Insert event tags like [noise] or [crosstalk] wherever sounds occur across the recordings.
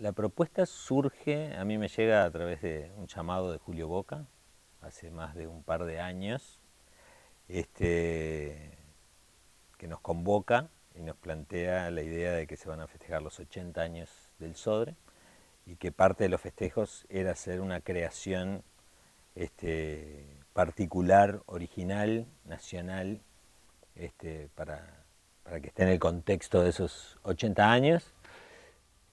La propuesta surge, a mí me llega a través de un llamado de Julio Boca, hace más de un par de años, este, que nos convoca y nos plantea la idea de que se van a festejar los 80 años del Sodre y que parte de los festejos era hacer una creación este, particular, original, nacional, este, para que esté en el contexto de esos 80 años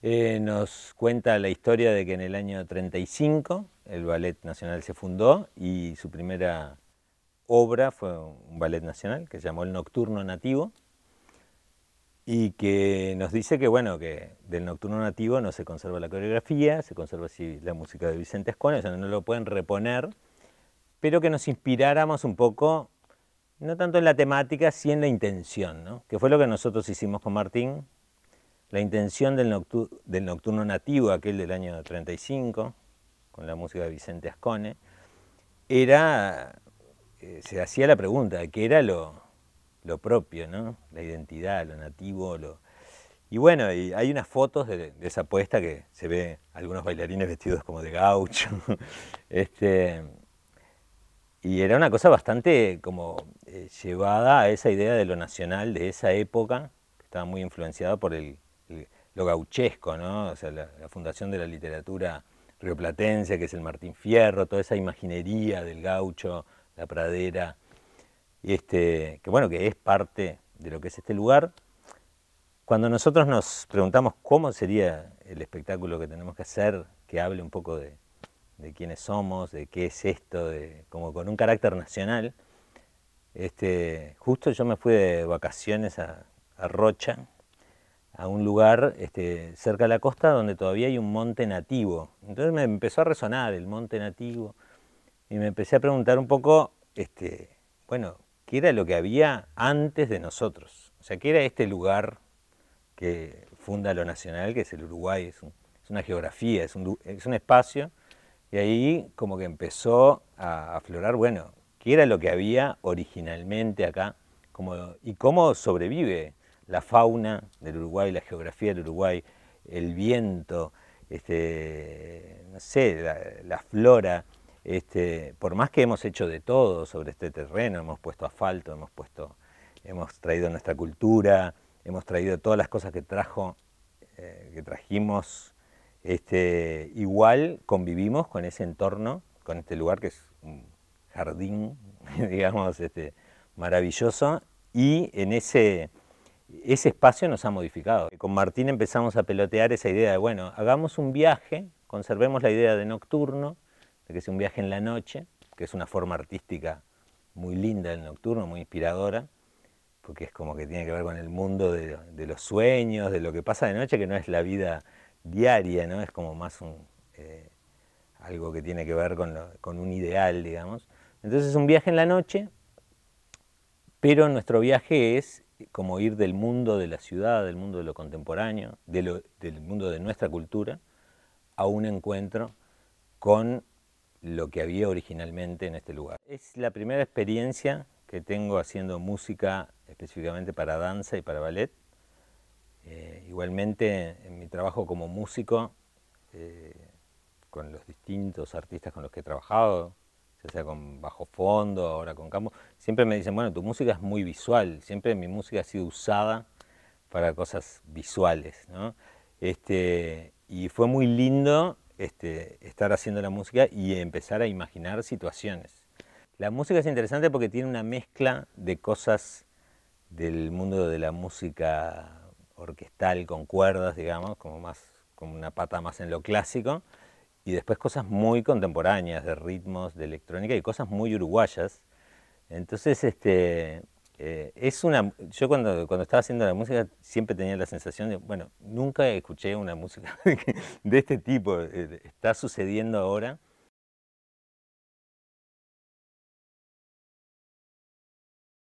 eh, nos cuenta la historia de que en el año 35 el Ballet Nacional se fundó y su primera obra fue un ballet nacional que se llamó El Nocturno Nativo y que nos dice que bueno, que del Nocturno Nativo no se conserva la coreografía, se conserva así la música de Vicente Escone, no lo pueden reponer, pero que nos inspiráramos un poco, no tanto en la temática, sino en la intención, que fue lo que nosotros hicimos con Martín, la intención del, del, nocturno nativo, aquel del año 35, con la música de Vicente Ascone, era, eh, se hacía la pregunta, ¿qué era lo, lo propio, ¿no? la identidad, lo nativo? Lo... Y bueno, hay unas fotos de, esa puesta que se ve algunos bailarines vestidos como de gaucho. [laughs] este, y era una cosa bastante como eh, llevada a esa idea de lo nacional de esa época, que estaba muy influenciada por el lo gauchesco, ¿no? O sea, la, fundación de la literatura rioplatense, que es el Martín Fierro, toda esa imaginería del gaucho, la pradera, este, que bueno, que es parte de lo que es este lugar. Cuando nosotros nos preguntamos cómo sería el espectáculo que tenemos que hacer, que hable un poco de, quiénes somos, de qué es esto, de, como con un carácter nacional, este, justo yo me fui de vacaciones a, a Rocha, a un lugar este, cerca de la costa donde todavía hay un monte nativo. Entonces me empezó a resonar el monte nativo y me empecé a preguntar un poco, este, bueno, ¿qué era lo que había antes de nosotros? O sea, ¿qué era este lugar que funda lo nacional, que es el Uruguay? Es, una geografía, es un, espacio. Y ahí como que empezó a aflorar, bueno, ¿qué era lo que había originalmente acá? Como, ¿Y cómo sobrevive? la fauna del Uruguay, la geografía del Uruguay, el viento, este, no sé, la, flora. Este, por más que hemos hecho de todo sobre este terreno, hemos puesto asfalto, hemos, puesto, hemos traído nuestra cultura, hemos traído todas las cosas que trajo, eh, que trajimos, este, igual convivimos con ese entorno, con este lugar que es un jardín, [laughs] digamos, este, maravilloso, y en ese ese espacio nos ha modificado. Con Martín empezamos a pelotear esa idea de, bueno, hagamos un viaje, conservemos la idea de nocturno, de que es un viaje en la noche, que es una forma artística muy linda del nocturno, muy inspiradora, porque es como que tiene que ver con el mundo de, los sueños, de lo que pasa de noche, que no es la vida diaria, ¿no? Es como más un, eh, algo que tiene que ver con, con un ideal, digamos. Entonces es un viaje en la noche, pero nuestro viaje es como ir del mundo de la ciudad, del mundo de lo contemporáneo, del mundo de nuestra cultura, a un encuentro con lo que había originalmente en este lugar. Es la primera experiencia que tengo haciendo música específicamente para danza y para ballet. Eh, igualmente en mi trabajo como músico, eh, con los distintos artistas con los que he trabajado, ya sea con bajo fondo, ahora con campo, siempre me dicen, bueno, tu música es muy visual, siempre mi música ha sido usada para cosas visuales, Este, y fue muy lindo este, estar haciendo la música y empezar a imaginar situaciones. La música es interesante porque tiene una mezcla de cosas del mundo de la música orquestal con cuerdas, digamos, como más como una pata más en lo clásico, y después cosas muy contemporáneas de ritmos, de electrónica y cosas muy uruguayas. Entonces, este, eh, es una, yo cuando, estaba haciendo la música siempre tenía la sensación de, bueno, nunca escuché una música [laughs] de este tipo, eh, está sucediendo ahora.